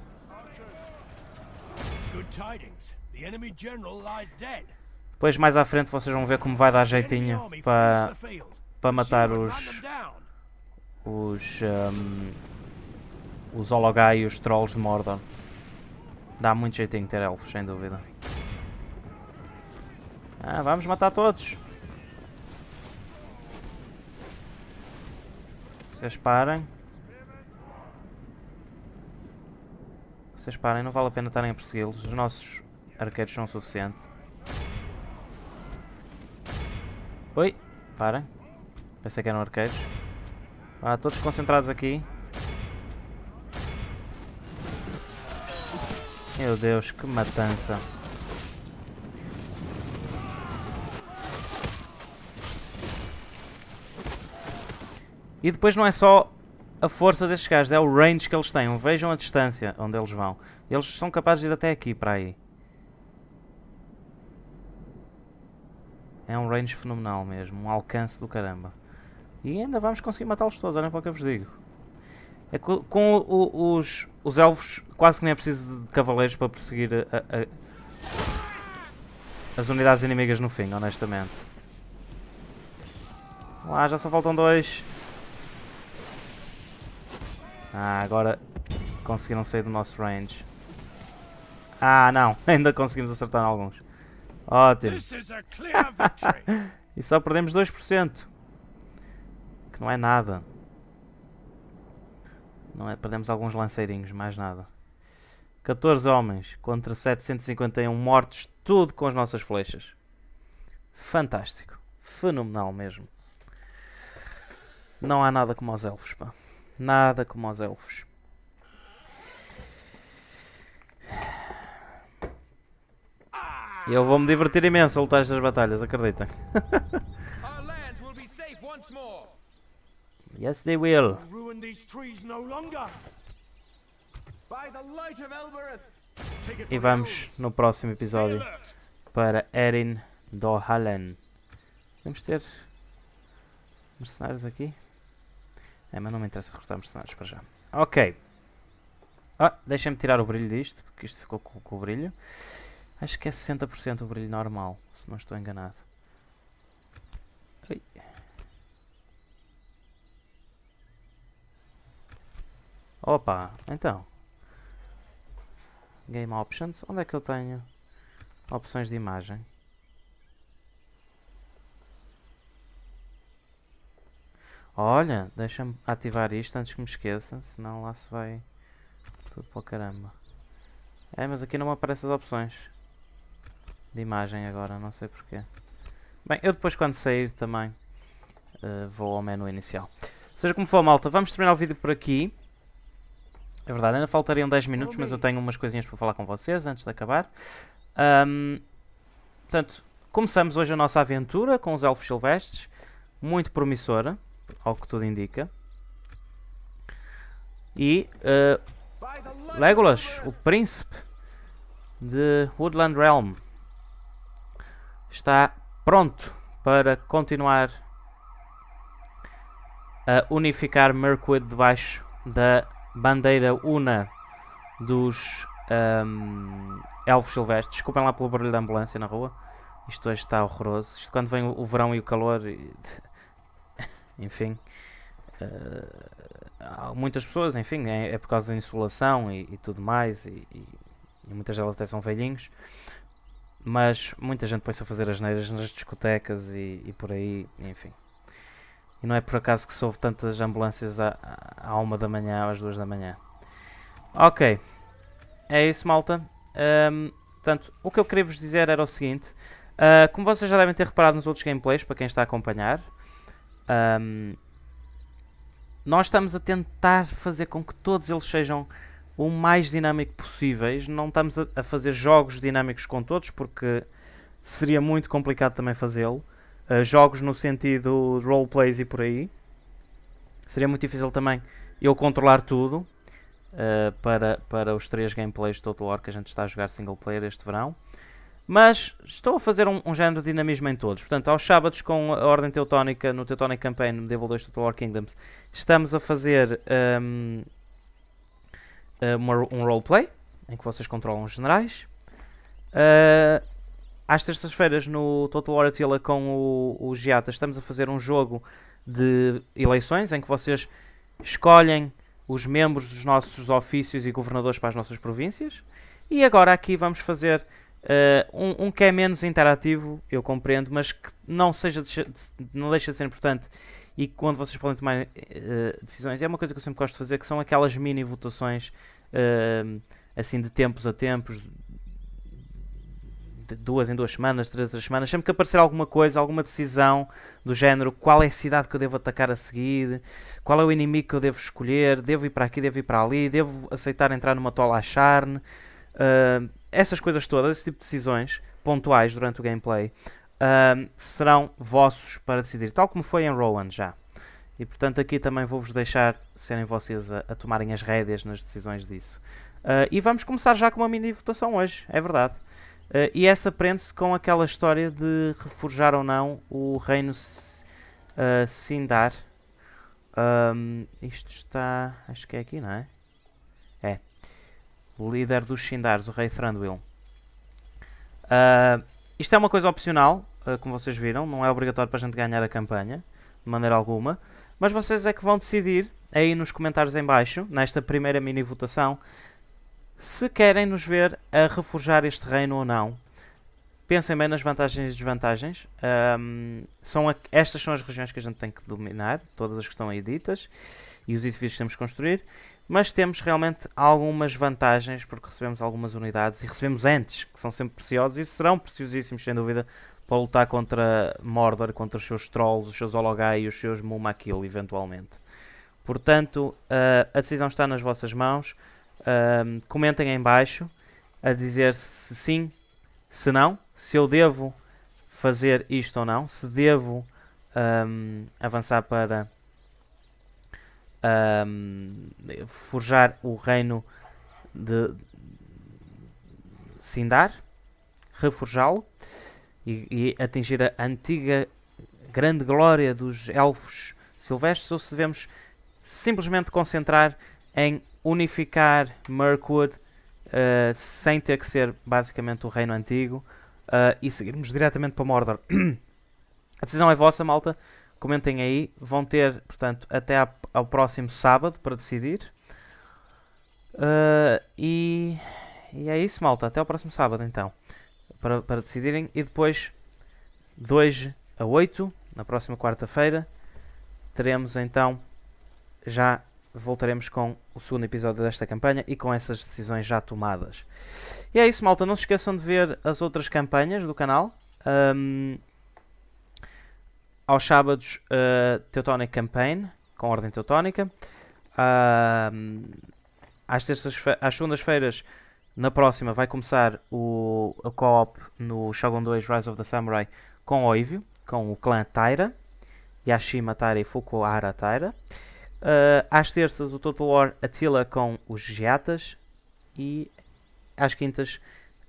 [SPEAKER 1] Depois mais à frente vocês vão ver como vai dar jeitinho para, para matar os, os, um, os Hologai e os Trolls de Mordor. Dá muito jeitinho ter elfos, sem dúvida. Ah, vamos matar todos. Vocês parem. Vocês parem, não vale a pena estarem a persegui-los. Os nossos arqueiros são o suficiente. Oi, parem. Pensei que eram arqueiros. Ah, todos concentrados aqui. Meu Deus, que matança. E depois não é só a força destes gajos, é o range que eles têm. Vejam a distância onde eles vão. Eles são capazes de ir até aqui, para aí. É um range fenomenal mesmo, um alcance do caramba. E ainda vamos conseguir matá-los todos, olhem para o que eu vos digo. É com, com o, os, os elfos quase que nem é preciso de cavaleiros para perseguir a, a, as unidades inimigas no fim, honestamente. Lá, já só faltam dois. Ah, agora conseguiram sair do nosso range. Ah, não. Ainda conseguimos acertar alguns. Ótimo. e só perdemos 2%. Que não é nada. Não é, perdemos alguns lanceirinhos, mais nada. 14 homens contra 751 mortos, tudo com as nossas flechas. Fantástico. Fenomenal mesmo. Não há nada como os elfos, pá. Nada como os elfos. Eu vou me divertir imenso a lutar estas batalhas, acreditem. Yes, they will. Ruin these trees no longer. By the light of Elbereth. E vamos no próximo episódio para Erin Dohalen. Vamos ter mercenários aqui? É, mas não me interessa recrutar mercenários para já. Ok. Ah, deixem-me tirar o brilho disto, porque isto ficou com, com o brilho. Acho que é 60% o brilho normal, se não estou enganado. Ai, Opa, então. Game Options. Onde é que eu tenho opções de imagem? Olha, deixa-me ativar isto antes que me esqueça, senão lá se vai tudo para o caramba. É, mas aqui não me aparecem as opções de imagem agora, não sei porquê. Bem, eu depois quando sair também uh, vou ao menu inicial. Seja como for, malta, vamos terminar o vídeo por aqui. É verdade, ainda faltariam 10 minutos, mas eu tenho umas coisinhas para falar com vocês antes de acabar. Um, portanto, começamos hoje a nossa aventura com os Elfos Silvestres, muito promissora, ao que tudo indica. E uh, Legolas, o príncipe de Woodland Realm, está pronto para continuar a unificar Mirkwood debaixo da bandeira una dos um, elfos silvestres. Desculpem lá pelo barulho da ambulância na rua. Isto hoje está horroroso. Isto quando vem o verão e o calor. E... enfim. Uh, muitas pessoas, enfim, é, é, por causa da insolação e, e tudo mais. E, e, muitas delas até são velhinhos. Mas muita gente põe-se a fazer as neiras nas discotecas e, e por aí, enfim. E não é por acaso que soube tantas ambulâncias à, à uma da manhã, às duas da manhã. Ok. É isso, malta. Um, portanto, o que eu queria vos dizer era o seguinte. Uh, como vocês já devem ter reparado nos outros gameplays, para quem está a acompanhar, um, nós estamos a tentar fazer com que todos eles sejam o mais dinâmico possíveis. Não estamos a, a fazer jogos dinâmicos com todos, porque seria muito complicado também fazê-lo uh, jogos no sentido roleplays e por aí. Seria muito difícil também eu controlar tudo uh, para, para os três gameplays de Total War que a gente está a jogar single player este verão. Mas estou a fazer um, um género de dinamismo em todos. Portanto, aos sábados com a Ordem Teutónica, no Teutonic Campaign Medieval 2 Total War Kingdoms, estamos a fazer ehm, eh, um, um roleplay, em que vocês controlam os generais. Uh, às terças-feiras no Total War Attila com o, o Giata estamos a fazer um jogo de eleições em que vocês escolhem os membros dos nossos ofícios e governadores para as nossas províncias. E agora aqui vamos fazer uh, um, um, que é menos interativo, eu compreendo, mas que não, seja de, não deixa de ser importante e que quando vocês podem tomar uh, decisões. É uma coisa que eu sempre gosto de fazer, que são aquelas mini votações uh, assim de tempos a tempos, duas em duas semanas, três em três semanas, sempre que aparecer alguma coisa, alguma decisão do género, qual é a cidade que eu devo atacar a seguir, qual é o inimigo que eu devo escolher, devo ir para aqui, devo ir para ali, devo aceitar entrar numa tola à charne, uh, essas coisas todas, esse tipo de decisões pontuais durante o gameplay, uh, serão vossos para decidir, tal como foi em Roland já. E portanto aqui também vou-vos deixar serem vocês a, a tomarem as rédeas nas decisões disso. Uh, e vamos começar já com uma mini votação hoje, é verdade. Uh, e essa prende-se com aquela história de reforjar ou não o reino uh, Sindar. Um, isto está. Acho que é aqui, não é? É. Líder dos Sindars, o rei Thranduil. Uh, isto é uma coisa opcional, ah, como vocês viram, não é obrigatório para a gente ganhar a campanha, de maneira alguma. Mas vocês é que vão decidir aí nos comentários em baixo, nesta primeira mini votação, se querem nos ver a refugiar este reino ou não, pensem bem nas vantagens e desvantagens. Um, são a, estas são as regiões que a gente tem que dominar, todas as que estão aí ditas, e os edifícios que temos que construir. Mas temos realmente algumas vantagens, porque recebemos algumas unidades e recebemos antes, que são sempre preciosos e serão preciosíssimos, sem dúvida, para lutar contra Mordor, contra os seus Trolls, os seus Ologai e os seus Mumakil, eventualmente. Portanto, uh, a decisão está nas vossas mãos. Um, comentem aí embaixo a dizer se sim, se não, se eu devo fazer isto ou não, se devo um, avançar para um, forjar o reino de Sindar, reforjá-lo e, e, atingir a antiga grande glória dos elfos silvestres ou se devemos simplesmente concentrar em unificar Mirkwood uh, sem ter que ser basicamente o Reino Antigo uh, e seguirmos diretamente para Mordor. a decisão é vossa, malta. Comentem aí. Vão ter, portanto, até à, ao próximo sábado para decidir. Uh, e, e, é isso, malta. Até ao próximo sábado, então, para, para decidirem. E depois, 2 a 8, na próxima quarta-feira, teremos então já voltaremos com o segundo episódio desta campanha e com essas decisões já tomadas. E é isso, malta. Não se esqueçam de ver as outras campanhas do canal. Um, aos sábados, uh, Teutonic Campaign, com Ordem Teutónica. Um, às, às segundas-feiras, na próxima, vai começar o, a co-op no Shogun 2 Rise of the Samurai com Oivio, com o clã Taira, Yashima Taira e Fukuhara Taira. Uh, às terças, o Total War Attila com os Geatas. E às quintas,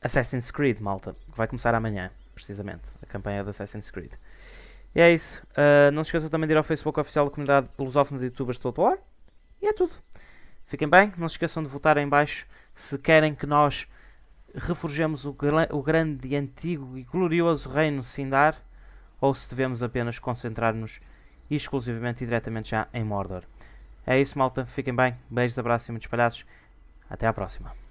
[SPEAKER 1] Assassin's Creed, malta. Que vai começar amanhã, precisamente. A campanha de Assassin's Creed. E é isso. Uh, não se esqueçam também de ir ao Facebook oficial da comunidade lusófona de youtubers de Total War. E é tudo. Fiquem bem. Não se esqueçam de votar em baixo se querem que nós reforjemos o, o grande, antigo e glorioso reino Sindar ou se devemos apenas concentrar-nos exclusivamente e diretamente já em Mordor. É isso, malta. Fiquem bem. Beijos, abraços e muitos palhaços. Até à próxima.